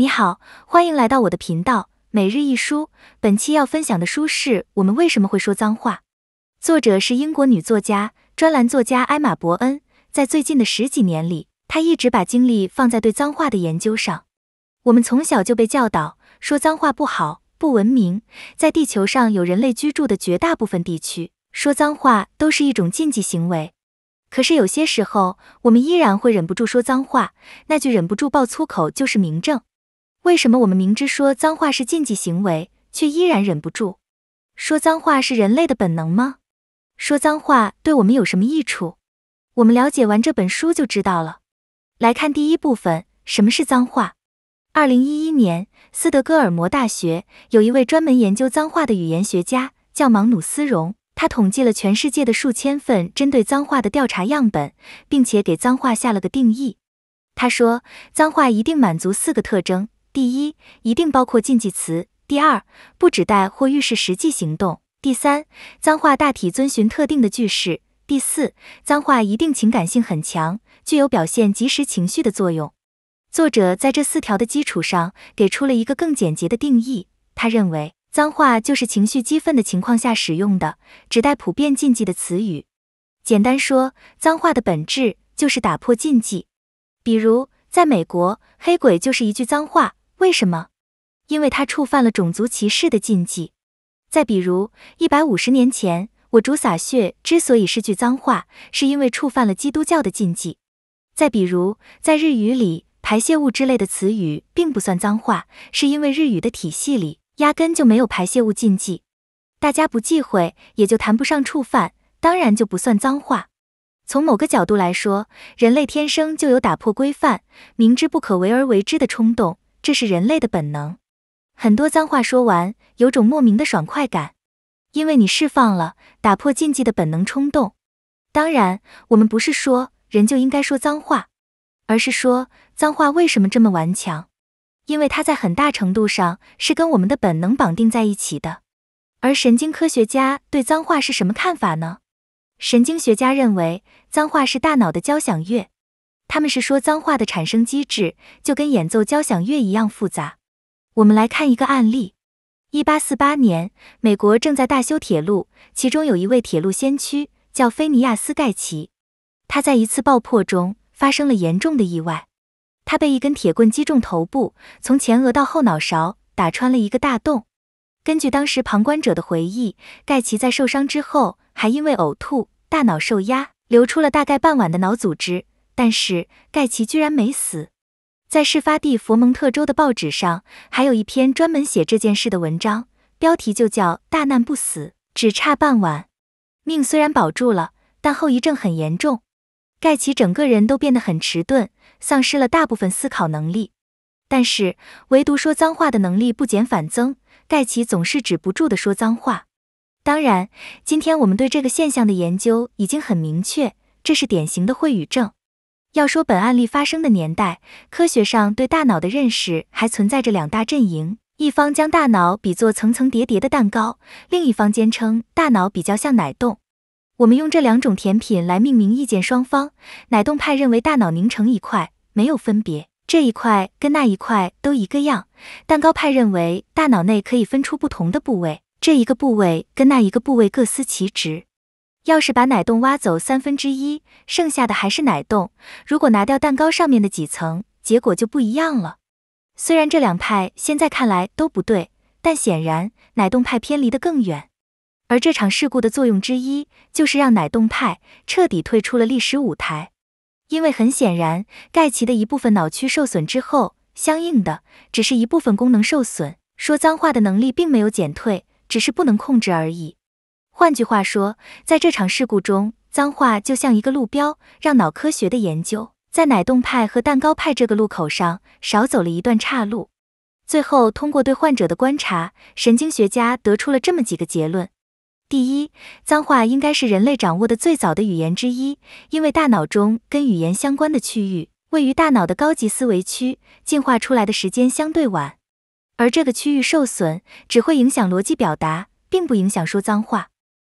你好，欢迎来到我的频道每日一书。本期要分享的书是《我们为什么会说脏话》，作者是英国女作家、专栏作家埃玛·伯恩。在最近的十几年里，她一直把精力放在对脏话的研究上。我们从小就被教导说脏话不好，不文明。在地球上有人类居住的绝大部分地区，说脏话都是一种禁忌行为。可是有些时候，我们依然会忍不住说脏话。那句忍不住爆粗口就是明证。为什么我们明知说脏话是禁忌行为，却依然忍不住？说脏话是人类的本能吗？说脏话对我们有什么益处？我们了解完这本书就知道了。来看第一部分，什么是脏话？二零一一年，斯德哥尔摩大学有一位专门研究脏话的语言学家，叫芒努斯荣。他统计了全世界的数千份针对脏话的调查样本，并且给脏话下了个定义。他说，脏话一定满足四个特征。第一，一定包括禁忌词；第二，不指代或预示实际行动；第三，脏话大体遵循特定的句式；第四，脏话一定情感性很强，具有表现即时情绪的作用。作者在这四条的基础上，给出了一个更简洁的定义。他认为，脏话就是情绪激愤的情况下使用的、指代普遍禁忌的词语。简单说，脏话的本质就是打破禁忌。比如，在美国，黑鬼就是一句脏话。为什么？因为它触犯了种族歧视的禁忌。再比如，一百五十年前，我主撒血之所以是句脏话，是因为触犯了基督教的禁忌。再比如，在日语里，排泄物之类的词语并不算脏话，是因为日语的体系里压根就没有排泄物禁忌，大家不忌讳，也就谈不上触犯，当然就不算脏话。从某个角度来说，人类天生就有打破规范、明知不可为而为之的冲动。这是人类的本能，很多脏话说完，有种莫名的爽快感，因为你释放了打破禁忌的本能冲动。当然，我们不是说人就应该说脏话，而是说脏话为什么这么顽强？因为它在很大程度上是跟我们的本能绑定在一起的。而神经科学家对脏话是什么看法呢？神经学家认为，脏话是大脑的交响乐。他们是说脏话的产生机制，就跟演奏交响乐一样复杂。我们来看一个案例：1848年，美国正在大修铁路，其中有一位铁路先驱叫菲尼亚斯·盖奇。他在一次爆破中发生了严重的意外，他被一根铁棍击中头部，从前额到后脑勺打穿了一个大洞。根据当时旁观者的回忆，盖奇在受伤之后还因为呕吐、大脑受压，流出了大概半碗的脑组织。但是盖奇居然没死，在事发地佛蒙特州的报纸上还有一篇专门写这件事的文章，标题就叫“大难不死，只差半晚”。命虽然保住了，但后遗症很严重，盖奇整个人都变得很迟钝，丧失了大部分思考能力。但是唯独说脏话的能力不减反增，盖奇总是止不住地说脏话。当然，今天我们对这个现象的研究已经很明确，这是典型的秽语症。要说本案例发生的年代，科学上对大脑的认识还存在着两大阵营，一方将大脑比作层层叠叠的蛋糕，另一方坚称大脑比较像奶冻。我们用这两种甜品来命名意见双方，奶冻派认为大脑凝成一块，没有分别，这一块跟那一块都一个样；蛋糕派认为大脑内可以分出不同的部位，这一个部位跟那一个部位各司其职。要是把奶冻挖走三分之一，剩下的还是奶冻。如果拿掉蛋糕上面的几层，结果就不一样了。虽然这两派现在看来都不对，但显然奶冻派偏离得更远。而这场事故的作用之一，就是让奶冻派彻底退出了历史舞台。因为很显然，盖奇的一部分脑区受损之后，相应的只是一部分功能受损，说脏话的能力并没有减退，只是不能控制而已。换句话说，在这场事故中，脏话就像一个路标，让脑科学的研究在奶冻派和蛋糕派这个路口上少走了一段岔路。最后，通过对患者的观察，神经学家得出了这么几个结论：第一，脏话应该是人类掌握的最早的语言之一，因为大脑中跟语言相关的区域位于大脑的高级思维区，进化出来的时间相对晚；而这个区域受损，只会影响逻辑表达，并不影响说脏话。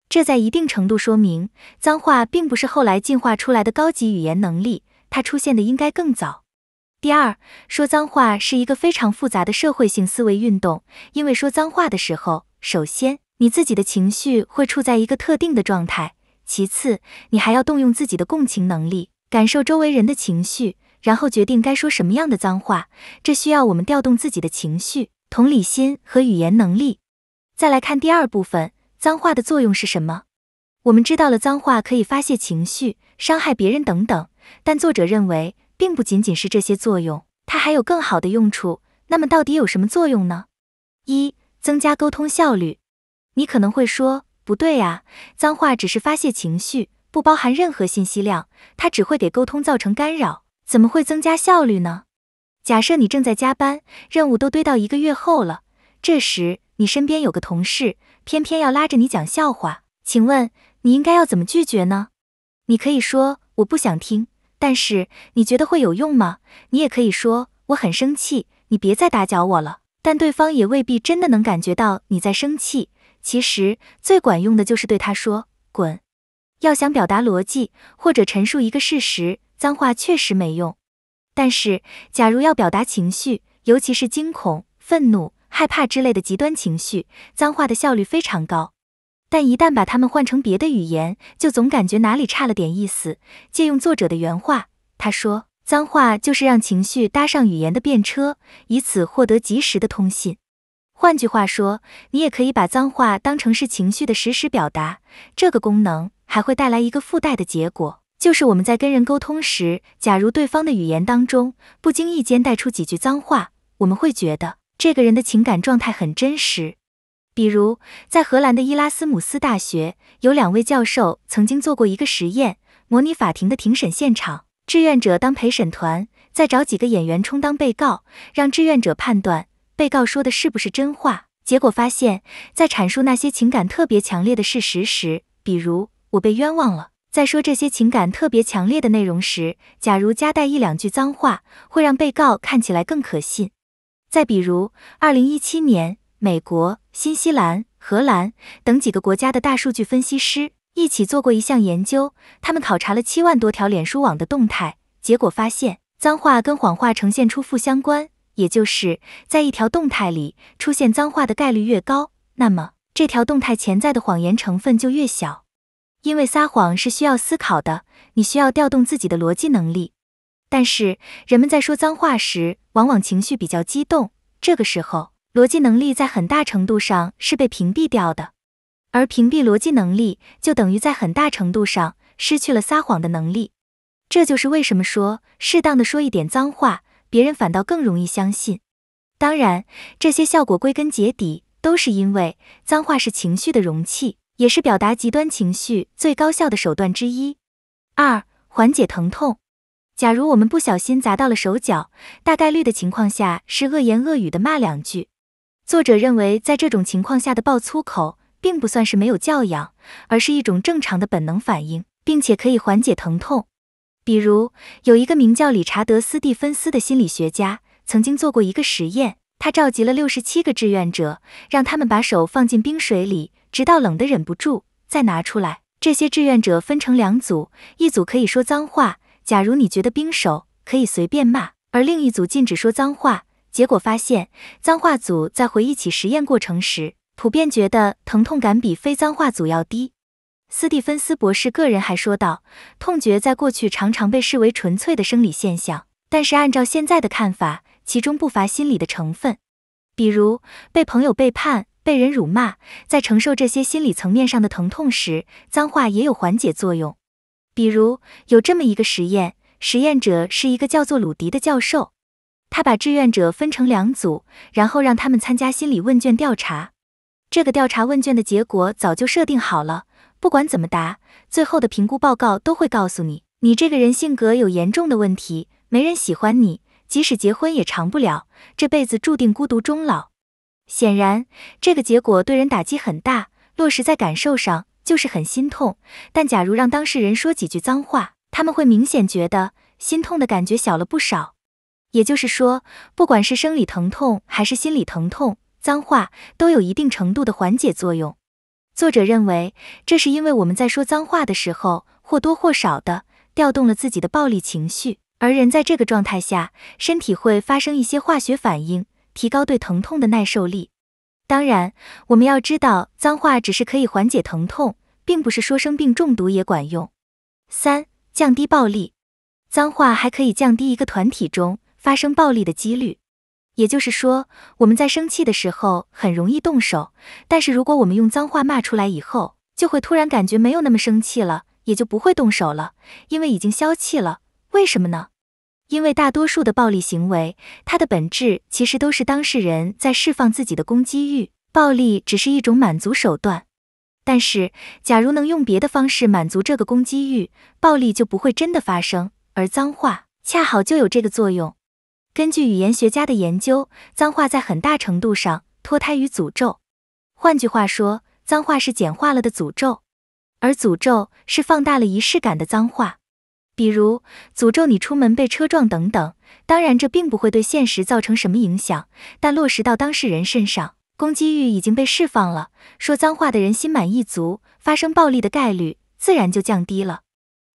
这在一定程度说明，脏话并不是后来进化出来的高级语言能力，它出现的应该更早。第二，说脏话是一个非常复杂的社会性思维运动，因为说脏话的时候，首先你自己的情绪会处在一个特定的状态，其次你还要动用自己的共情能力，感受周围人的情绪，然后决定该说什么样的脏话，这需要我们调动自己的情绪、同理心和语言能力。再来看第二部分。脏话的作用是什么？我们知道了，脏话可以发泄情绪、伤害别人等等。但作者认为，并不仅仅是这些作用，它还有更好的用处。那么，到底有什么作用呢？一、增加沟通效率。你可能会说，不对啊，脏话只是发泄情绪，不包含任何信息量，它只会给沟通造成干扰，怎么会增加效率呢？假设你正在加班，任务都堆到一个月后了，这时。你身边有个同事，偏偏要拉着你讲笑话，请问你应该要怎么拒绝呢？你可以说我不想听，但是你觉得会有用吗？你也可以说我很生气，你别再打搅我了。但对方也未必真的能感觉到你在生气。其实最管用的就是对他说滚。要想表达逻辑或者陈述一个事实，脏话确实没用。但是假如要表达情绪，尤其是惊恐、愤怒。害怕之类的极端情绪，脏话的效率非常高，但一旦把它们换成别的语言，就总感觉哪里差了点意思。借用作者的原话，他说：“脏话就是让情绪搭上语言的便车，以此获得及时的通信。”换句话说，你也可以把脏话当成是情绪的实时表达。这个功能还会带来一个附带的结果，就是我们在跟人沟通时，假如对方的语言当中不经意间带出几句脏话，我们会觉得。这个人的情感状态很真实。比如，在荷兰的伊拉斯姆斯大学，有两位教授曾经做过一个实验，模拟法庭的庭审现场，志愿者当陪审团，再找几个演员充当被告，让志愿者判断被告说的是不是真话。结果发现，在阐述那些情感特别强烈的事实时，比如“我被冤枉了”，在说这些情感特别强烈的内容时，假如加带一两句脏话，会让被告看起来更可信。再比如，二零一七年，美国、新西兰、荷兰等几个国家的大数据分析师一起做过一项研究，他们考察了七万多条脸书网的动态，结果发现，脏话跟谎话呈现出负相关，也就是在一条动态里出现脏话的概率越高，那么这条动态潜在的谎言成分就越小，因为撒谎是需要思考的，你需要调动自己的逻辑能力，但是人们在说脏话时。往往情绪比较激动，这个时候逻辑能力在很大程度上是被屏蔽掉的，而屏蔽逻辑能力就等于在很大程度上失去了撒谎的能力。这就是为什么说适当的说一点脏话，别人反倒更容易相信。当然，这些效果归根结底都是因为脏话是情绪的容器，也是表达极端情绪最高效的手段之一。二、缓解疼痛。假如我们不小心砸到了手脚，大概率的情况下是恶言恶语的骂两句。作者认为，在这种情况下的爆粗口并不算是没有教养，而是一种正常的本能反应，并且可以缓解疼痛。比如，有一个名叫理查德·斯蒂芬斯的心理学家曾经做过一个实验，他召集了六十七个志愿者，让他们把手放进冰水里，直到冷得忍不住再拿出来。这些志愿者分成两组，一组可以说脏话。假如你觉得冰手可以随便骂，而另一组禁止说脏话，结果发现脏话组在回忆起实验过程时，普遍觉得疼痛感比非脏话组要低。斯蒂芬斯博士个人还说道，痛觉在过去常常被视为纯粹的生理现象，但是按照现在的看法，其中不乏心理的成分，比如被朋友背叛、被人辱骂，在承受这些心理层面上的疼痛时，脏话也有缓解作用。比如有这么一个实验，实验者是一个叫做鲁迪的教授，他把志愿者分成两组，然后让他们参加心理问卷调查。这个调查问卷的结果早就设定好了，不管怎么答，最后的评估报告都会告诉你，你这个人性格有严重的问题，没人喜欢你，即使结婚也长不了，这辈子注定孤独终老。显然，这个结果对人打击很大，落实在感受上。就是很心痛，但假如让当事人说几句脏话，他们会明显觉得心痛的感觉小了不少。也就是说，不管是生理疼痛还是心理疼痛，脏话都有一定程度的缓解作用。作者认为，这是因为我们在说脏话的时候，或多或少的调动了自己的暴力情绪，而人在这个状态下，身体会发生一些化学反应，提高对疼痛的耐受力。当然，我们要知道，脏话只是可以缓解疼痛，并不是说生病中毒也管用。三、降低暴力，脏话还可以降低一个团体中发生暴力的几率。也就是说，我们在生气的时候很容易动手，但是如果我们用脏话骂出来以后，就会突然感觉没有那么生气了，也就不会动手了，因为已经消气了。为什么呢？因为大多数的暴力行为，它的本质其实都是当事人在释放自己的攻击欲，暴力只是一种满足手段。但是，假如能用别的方式满足这个攻击欲，暴力就不会真的发生。而脏话恰好就有这个作用。根据语言学家的研究，脏话在很大程度上脱胎于诅咒。换句话说，脏话是简化了的诅咒，而诅咒是放大了仪式感的脏话。比如诅咒你出门被车撞等等，当然这并不会对现实造成什么影响，但落实到当事人身上，攻击欲已经被释放了，说脏话的人心满意足，发生暴力的概率自然就降低了。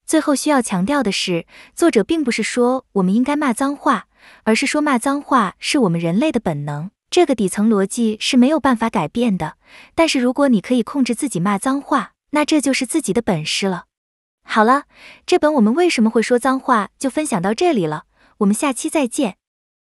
最后需要强调的是，作者并不是说我们应该骂脏话，而是说骂脏话是我们人类的本能，这个底层逻辑是没有办法改变的。但是如果你可以控制自己骂脏话，那这就是自己的本事了。好了，这本《我们为什么会说脏话》就分享到这里了，我们下期再见。